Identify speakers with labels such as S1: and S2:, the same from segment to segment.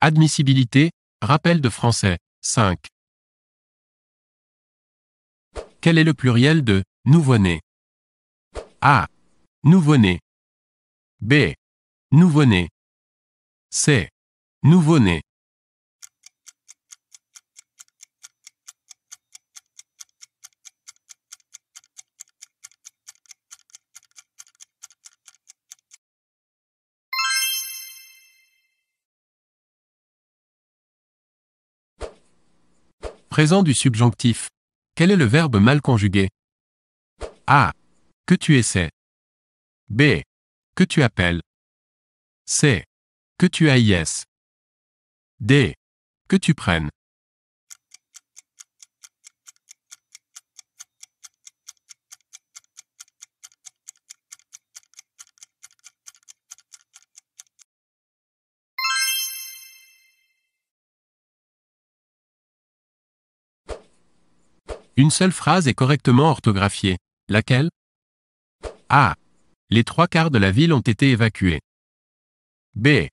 S1: Admissibilité, rappel de français, 5. Quel est le pluriel de nouveau-né A. Nouveau-né. B. Nouveau-né. C. Nouveau-né. présent du subjonctif. Quel est le verbe mal conjugué A. Que tu essaies. B. Que tu appelles. C. Que tu ailles. D. Que tu prennes.
S2: Une seule phrase est correctement orthographiée. Laquelle A. Les trois quarts de la ville ont été évacués. B.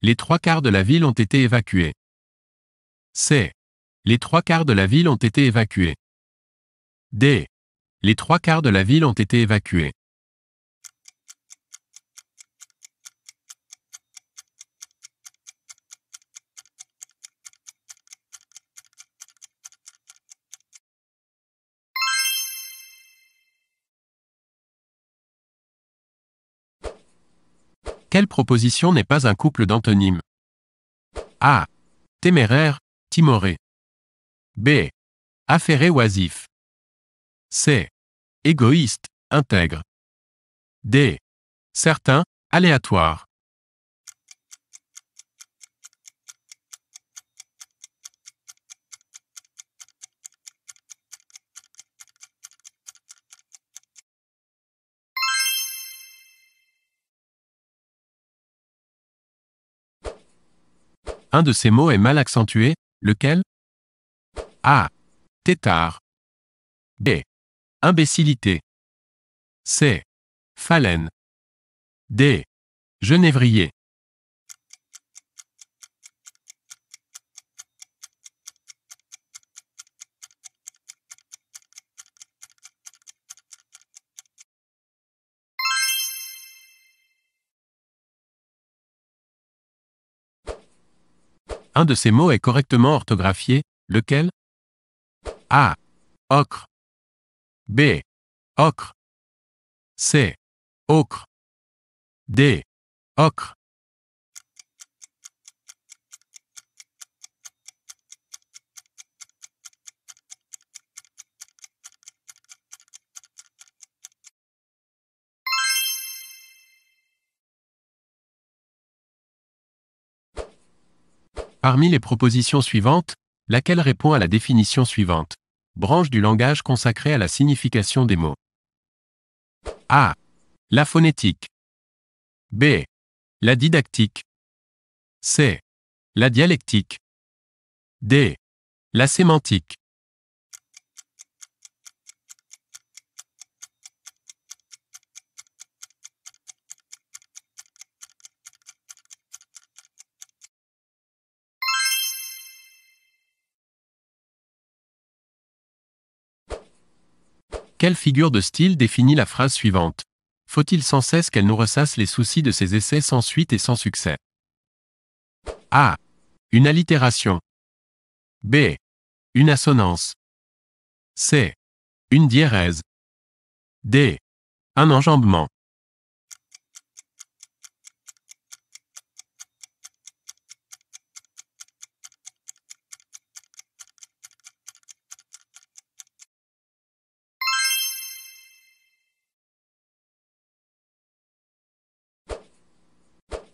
S2: Les trois quarts de la ville ont été évacués. C. Les trois quarts de la ville ont été évacués. D. Les trois quarts de la ville ont été évacués. Quelle proposition n'est pas un couple d'antonymes A. Téméraire, timoré. B. Affairé
S1: oisif. C. Égoïste, intègre.
S2: D. Certain, aléatoire.
S1: Un de ces mots est mal accentué, lequel A. Tétard. B. Imbécilité. C. Phalène. D. Genévrier. Un de ces mots est correctement orthographié, lequel A. Ocre. B. Ocre. C. Ocre. D. Ocre.
S2: Parmi les propositions suivantes, laquelle répond à la définition suivante. Branche du langage consacrée à la signification des mots. A. La phonétique. B. La didactique. C. La dialectique. D. La sémantique. Quelle figure de style définit la phrase suivante Faut-il sans cesse qu'elle nous ressasse les soucis de ses essais sans suite et sans succès A. Une allitération. B. Une assonance.
S1: C. Une diérèse. D. Un enjambement.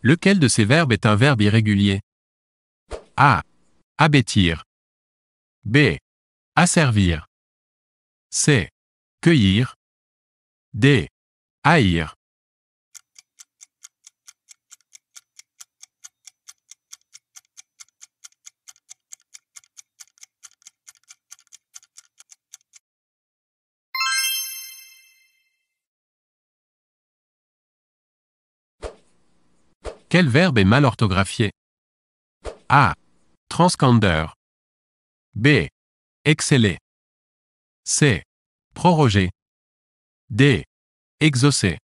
S1: Lequel de ces verbes est un verbe irrégulier A. Abêtir. B. Asservir. C. Cueillir. D. Haïr. Quel verbe est mal orthographié A. Transcender. B. Exceller. C. Proroger. D. Exaucer.